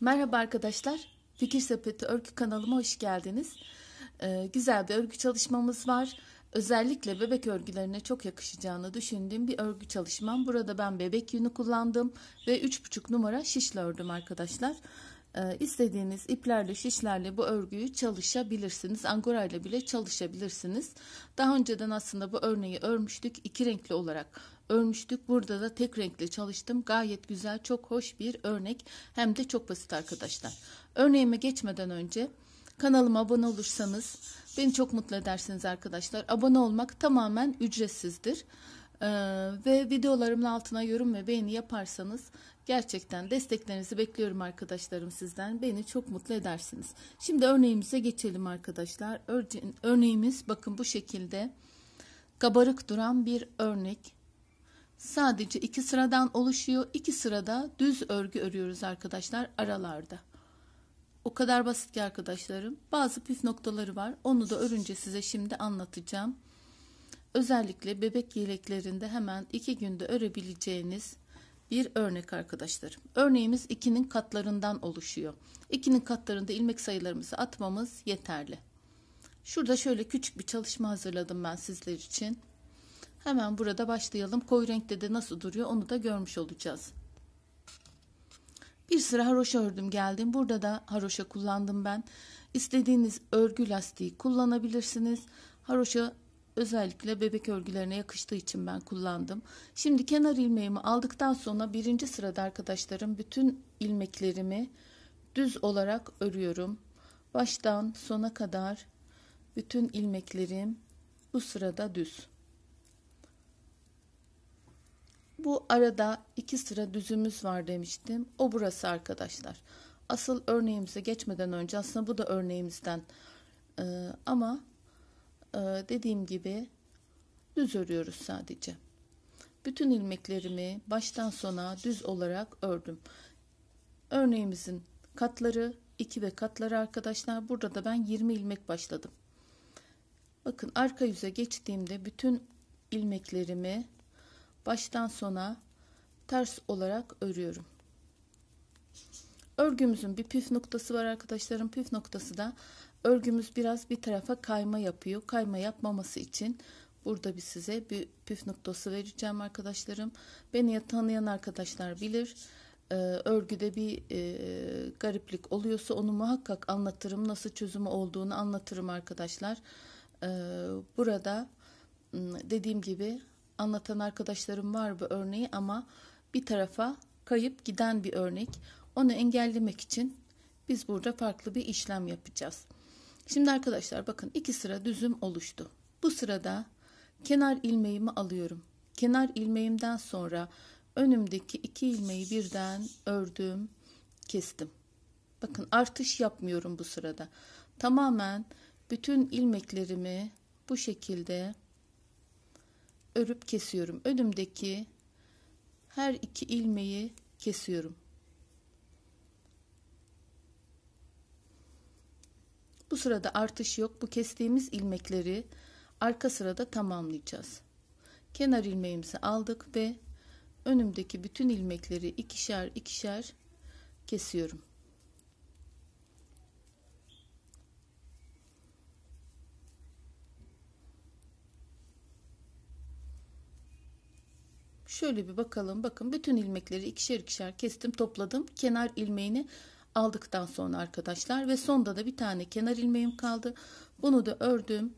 Merhaba arkadaşlar. Fikir Sepeti Örgü kanalıma hoş geldiniz. Ee, güzel bir örgü çalışmamız var. Özellikle bebek örgülerine çok yakışacağını düşündüğüm bir örgü çalışmam. Burada ben bebek yünü kullandım ve 3,5 numara şişle ördüm arkadaşlar. Ee, istediğiniz iplerle şişlerle bu örgüyü çalışabilirsiniz. Angora ile bile çalışabilirsiniz. Daha önceden aslında bu örneği örmüştük. iki renkli olarak örmüştük. Burada da tek renkli çalıştım. Gayet güzel, çok hoş bir örnek. Hem de çok basit arkadaşlar. Örneğime geçmeden önce kanalıma abone olursanız beni çok mutlu edersiniz arkadaşlar. Abone olmak tamamen ücretsizdir. Ee, ve videolarımın altına yorum ve beğeni yaparsanız Gerçekten desteklerinizi bekliyorum arkadaşlarım sizden. Beni çok mutlu edersiniz. Şimdi örneğimize geçelim arkadaşlar. Örneğimiz bakın bu şekilde kabarık duran bir örnek. Sadece iki sıradan oluşuyor. İki sırada düz örgü örüyoruz arkadaşlar aralarda. O kadar basit ki arkadaşlarım. Bazı püf noktaları var. Onu da örünce size şimdi anlatacağım. Özellikle bebek yeleklerinde hemen iki günde örebileceğiniz bir örnek arkadaşlarım. Örneğimiz 2'nin katlarından oluşuyor. 2'nin katlarında ilmek sayılarımızı atmamız yeterli. Şurada şöyle küçük bir çalışma hazırladım ben sizler için. Hemen burada başlayalım. Koyu renkte de nasıl duruyor onu da görmüş olacağız. Bir sıra haroşa ördüm geldim. Burada da haroşa kullandım ben. İstediğiniz örgü lastiği kullanabilirsiniz. Haroşa Özellikle bebek örgülerine yakıştığı için ben kullandım. Şimdi kenar ilmeğimi aldıktan sonra birinci sırada arkadaşlarım bütün ilmeklerimi düz olarak örüyorum. Baştan sona kadar bütün ilmeklerim bu sırada düz. Bu arada iki sıra düzümüz var demiştim. O burası arkadaşlar. Asıl örneğimize geçmeden önce aslında bu da örneğimizden ee, ama ee, dediğim gibi düz örüyoruz sadece. Bütün ilmeklerimi baştan sona düz olarak ördüm. Örneğimizin katları 2 ve katları arkadaşlar burada da ben 20 ilmek başladım. Bakın arka yüze geçtiğimde bütün ilmeklerimi baştan sona ters olarak örüyorum. Örgümüzün bir püf noktası var arkadaşlarım. Püf noktası da Örgümüz biraz bir tarafa kayma yapıyor. Kayma yapmaması için burada bir size bir püf noktası vereceğim arkadaşlarım. Beni tanıyan arkadaşlar bilir. Ee, örgüde bir e, gariplik oluyorsa onu muhakkak anlatırım. Nasıl çözümü olduğunu anlatırım arkadaşlar. Ee, burada dediğim gibi anlatan arkadaşlarım var bu örneği ama bir tarafa kayıp giden bir örnek. Onu engellemek için biz burada farklı bir işlem yapacağız. Şimdi arkadaşlar bakın iki sıra düzüm oluştu. Bu sırada kenar ilmeğimi alıyorum. Kenar ilmeğimden sonra önümdeki iki ilmeği birden ördüm, kestim. Bakın artış yapmıyorum bu sırada. Tamamen bütün ilmeklerimi bu şekilde örüp kesiyorum. Önümdeki her iki ilmeği kesiyorum. Bu sırada artış yok. Bu kestiğimiz ilmekleri arka sırada tamamlayacağız. Kenar ilmeğimizi aldık ve önümdeki bütün ilmekleri ikişer ikişer kesiyorum. Şöyle bir bakalım. Bakın bütün ilmekleri ikişer ikişer kestim, topladım. Kenar ilmeğini aldıktan sonra arkadaşlar ve sonda da bir tane kenar ilmeğim kaldı. Bunu da ördüm.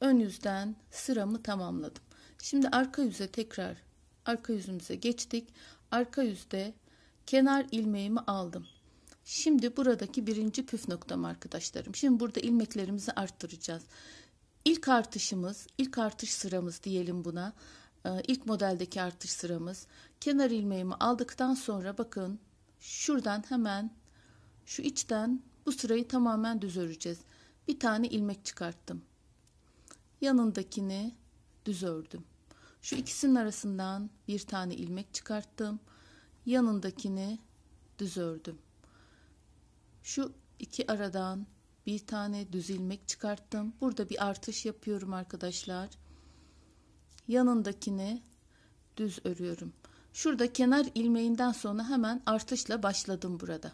Ön yüzden sıramı tamamladım. Şimdi arka yüze tekrar arka yüzümüze geçtik. Arka yüzde kenar ilmeğimi aldım. Şimdi buradaki birinci püf noktam arkadaşlarım. Şimdi burada ilmeklerimizi arttıracağız. İlk artışımız, ilk artış sıramız diyelim buna. Ee, ilk modeldeki artış sıramız. Kenar ilmeğimi aldıktan sonra bakın şuradan hemen şu içten bu sırayı tamamen düz öreceğiz. Bir tane ilmek çıkarttım. Yanındakini düz ördüm. Şu ikisinin arasından bir tane ilmek çıkarttım. Yanındakini düz ördüm. Şu iki aradan bir tane düz ilmek çıkarttım. Burada bir artış yapıyorum arkadaşlar. Yanındakini düz örüyorum. Şurada kenar ilmeğinden sonra hemen artışla başladım burada.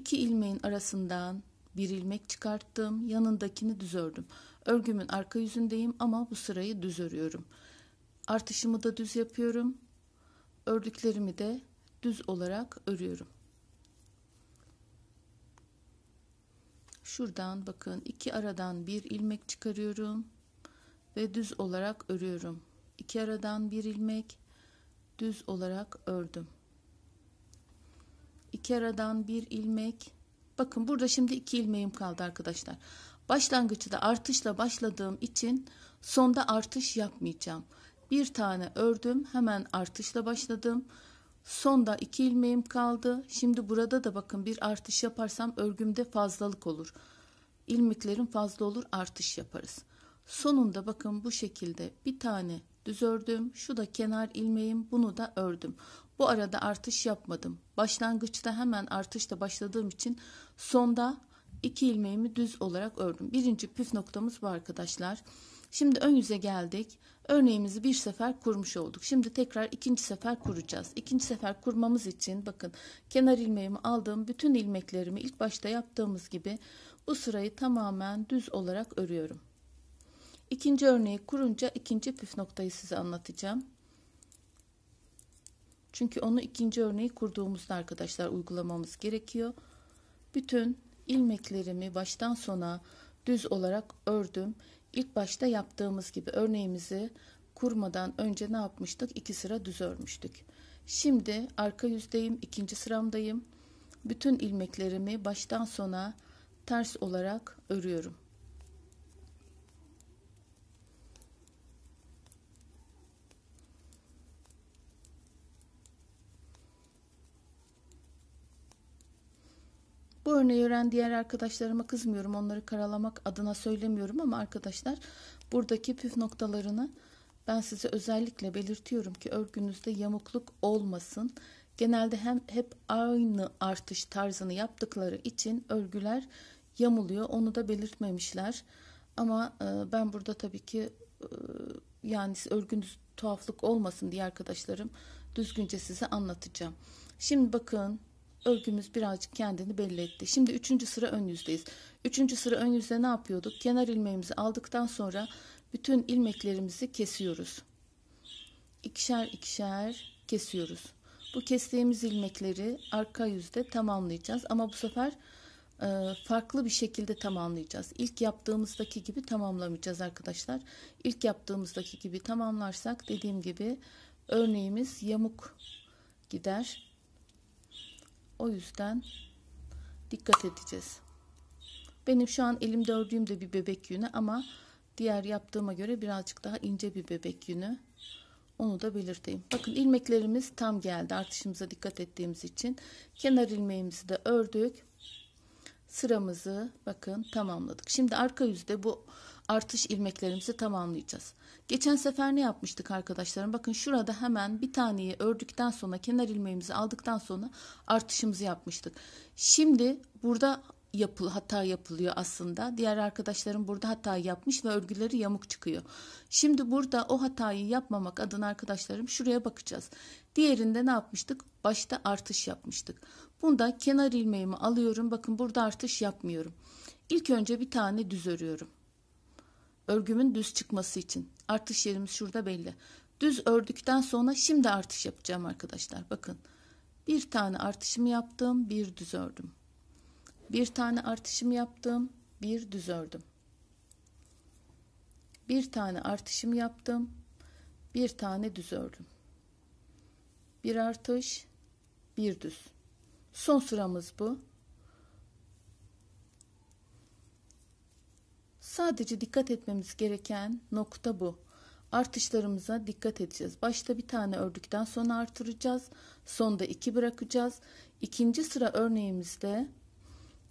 İki ilmeğin arasından bir ilmek çıkarttım, yanındakini düz ördüm. Örgümün arka yüzündeyim ama bu sırayı düz örüyorum. Artışımı da düz yapıyorum. Ördüklerimi de düz olarak örüyorum. Şuradan bakın iki aradan bir ilmek çıkarıyorum ve düz olarak örüyorum. İki aradan bir ilmek düz olarak ördüm iki aradan bir ilmek. Bakın burada şimdi iki ilmeğim kaldı arkadaşlar. Başlangıçta artışla başladığım için sonda artış yapmayacağım. Bir tane ördüm hemen artışla başladım. Sonda iki ilmeğim kaldı. Şimdi burada da bakın bir artış yaparsam örgümde fazlalık olur. İlmeklerim fazla olur artış yaparız. Sonunda bakın bu şekilde bir tane düz ördüm. Şu da kenar ilmeğim bunu da ördüm. Bu arada artış yapmadım. Başlangıçta hemen artışla başladığım için sonda iki ilmeğimi düz olarak ördüm. Birinci püf noktamız bu arkadaşlar. Şimdi ön yüze geldik. Örneğimizi bir sefer kurmuş olduk. Şimdi tekrar ikinci sefer kuracağız. İkinci sefer kurmamız için bakın kenar ilmeğimi aldığım bütün ilmeklerimi ilk başta yaptığımız gibi bu sırayı tamamen düz olarak örüyorum. İkinci örneği kurunca ikinci püf noktayı size anlatacağım. Çünkü onu ikinci örneği kurduğumuzda arkadaşlar uygulamamız gerekiyor. Bütün ilmeklerimi baştan sona düz olarak ördüm. İlk başta yaptığımız gibi örneğimizi kurmadan önce ne yapmıştık? İki sıra düz örmüştük. Şimdi arka yüzdeyim, ikinci sıramdayım. Bütün ilmeklerimi baştan sona ters olarak örüyorum. Bu örneği öğren diğer arkadaşlarıma kızmıyorum. Onları karalamak adına söylemiyorum ama arkadaşlar buradaki püf noktalarını ben size özellikle belirtiyorum ki örgünüzde yamukluk olmasın. Genelde hem hep aynı artış tarzını yaptıkları için örgüler yamuluyor. Onu da belirtmemişler. Ama e, ben burada tabii ki e, yani örgünüz tuhaflık olmasın diye arkadaşlarım düzgünce size anlatacağım. Şimdi bakın örgümüz birazcık kendini belli etti. Şimdi üçüncü sıra ön yüzdeyiz. Üçüncü sıra ön yüzde ne yapıyorduk? Kenar ilmeğimizi aldıktan sonra bütün ilmeklerimizi kesiyoruz. İkişer ikişer kesiyoruz. Bu kestiğimiz ilmekleri arka yüzde tamamlayacağız ama bu sefer e, farklı bir şekilde tamamlayacağız. İlk yaptığımızdaki gibi tamamlamayacağız arkadaşlar. İlk yaptığımızdaki gibi tamamlarsak dediğim gibi örneğimiz yamuk gider o yüzden dikkat edeceğiz. Benim şu an elimde ördüğüm de bir bebek yünü ama diğer yaptığıma göre birazcık daha ince bir bebek yünü. Onu da belirteyim. Bakın ilmeklerimiz tam geldi artışımıza dikkat ettiğimiz için. Kenar ilmeğimizi de ördük. Sıramızı bakın tamamladık. Şimdi arka yüzde bu artış ilmeklerimizi tamamlayacağız. Geçen sefer ne yapmıştık arkadaşlarım? Bakın şurada hemen bir taneyi ördükten sonra kenar ilmeğimizi aldıktan sonra artışımızı yapmıştık. Şimdi burada yapıl hata yapılıyor aslında. Diğer arkadaşlarım burada hata yapmış ve örgüleri yamuk çıkıyor. Şimdi burada o hatayı yapmamak adına arkadaşlarım şuraya bakacağız. Diğerinde ne yapmıştık? Başta artış yapmıştık. Bunda kenar ilmeğimi alıyorum. Bakın burada artış yapmıyorum. İlk önce bir tane düz örüyorum. Örgümün düz çıkması için. Artış yerimiz şurada belli. Düz ördükten sonra şimdi artış yapacağım arkadaşlar. Bakın bir tane artışımı yaptım, bir düz ördüm. Bir tane artışımı yaptım, bir düz ördüm. Bir tane artışımı yaptım, bir tane düz ördüm. Bir artış, bir düz. Son sıramız bu. Sadece dikkat etmemiz gereken nokta bu. Artışlarımıza dikkat edeceğiz. Başta bir tane ördükten sonra artıracağız. Sonda iki bırakacağız. İkinci sıra örneğimizde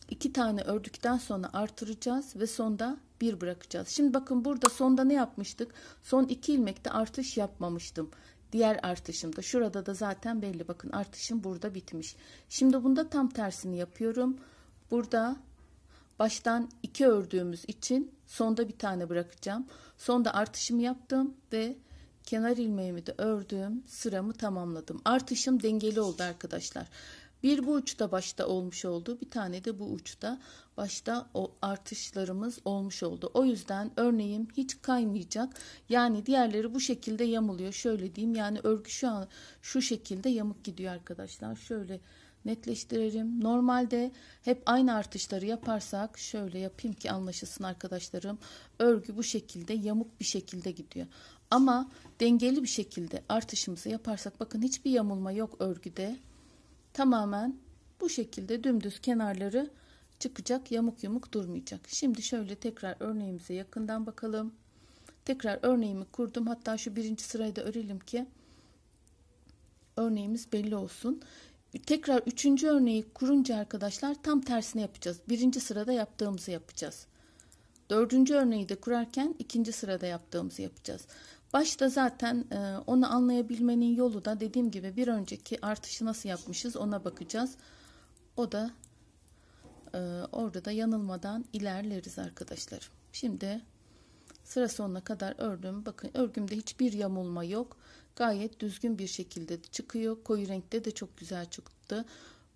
iki tane ördükten sonra artıracağız ve sonda bir bırakacağız. Şimdi bakın burada sonda ne yapmıştık? Son iki ilmekte artış yapmamıştım. Diğer artışımda şurada da zaten belli bakın artışım burada bitmiş. Şimdi bunda tam tersini yapıyorum. Burada Baştan iki ördüğümüz için sonda bir tane bırakacağım. Sonda artışımı yaptım ve kenar ilmeğimi de ördüm. Sıramı tamamladım. Artışım dengeli oldu arkadaşlar. Bir bu uçta başta olmuş oldu. Bir tane de bu uçta başta o artışlarımız olmuş oldu. O yüzden örneğim hiç kaymayacak. Yani diğerleri bu şekilde yamuluyor. Şöyle diyeyim yani örgü şu an şu şekilde yamuk gidiyor arkadaşlar. Şöyle netleştirelim. Normalde hep aynı artışları yaparsak şöyle yapayım ki anlaşılsın arkadaşlarım. Örgü bu şekilde yamuk bir şekilde gidiyor. Ama dengeli bir şekilde artışımızı yaparsak bakın hiçbir yamulma yok örgüde. Tamamen bu şekilde dümdüz kenarları çıkacak yamuk yumuk durmayacak. Şimdi şöyle tekrar örneğimize yakından bakalım. Tekrar örneğimi kurdum. Hatta şu birinci sırayı da örelim ki örneğimiz belli olsun tekrar üçüncü örneği kurunca arkadaşlar tam tersine yapacağız. Birinci sırada yaptığımızı yapacağız. Dördüncü örneği de kurarken ikinci sırada yaptığımızı yapacağız. Başta zaten e, onu anlayabilmenin yolu da dediğim gibi bir önceki artışı nasıl yapmışız ona bakacağız. O da e, orada da yanılmadan ilerleriz arkadaşlar. Şimdi sıra sonuna kadar ördüm. Bakın örgümde hiçbir yamulma yok. Gayet düzgün bir şekilde çıkıyor. Koyu renkte de çok güzel çıktı.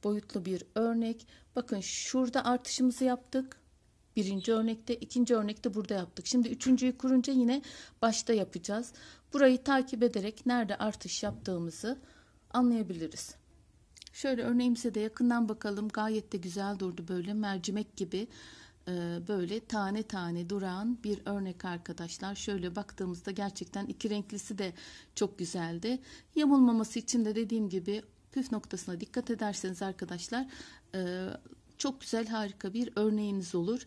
Boyutlu bir örnek. Bakın şurada artışımızı yaptık. Birinci örnekte, ikinci örnekte burada yaptık. Şimdi üçüncüyü kurunca yine başta yapacağız. Burayı takip ederek nerede artış yaptığımızı anlayabiliriz. Şöyle örneğimize de yakından bakalım. Gayet de güzel durdu böyle mercimek gibi. E, böyle tane tane duran bir örnek arkadaşlar. Şöyle baktığımızda gerçekten iki renklisi de çok güzeldi. Yamulmaması için de dediğim gibi püf noktasına dikkat ederseniz arkadaşlar e, çok güzel harika bir örneğiniz olur.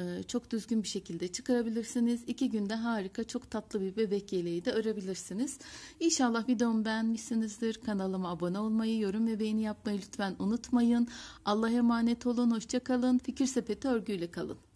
E, çok düzgün bir şekilde çıkarabilirsiniz. İki günde harika çok tatlı bir bebek yeleği de örebilirsiniz. İnşallah videomu beğenmişsinizdir. Kanalıma abone olmayı, yorum ve beğeni yapmayı lütfen unutmayın. Allah'a emanet olun, hoşçakalın. Fikir Sepeti örgüyle kalın.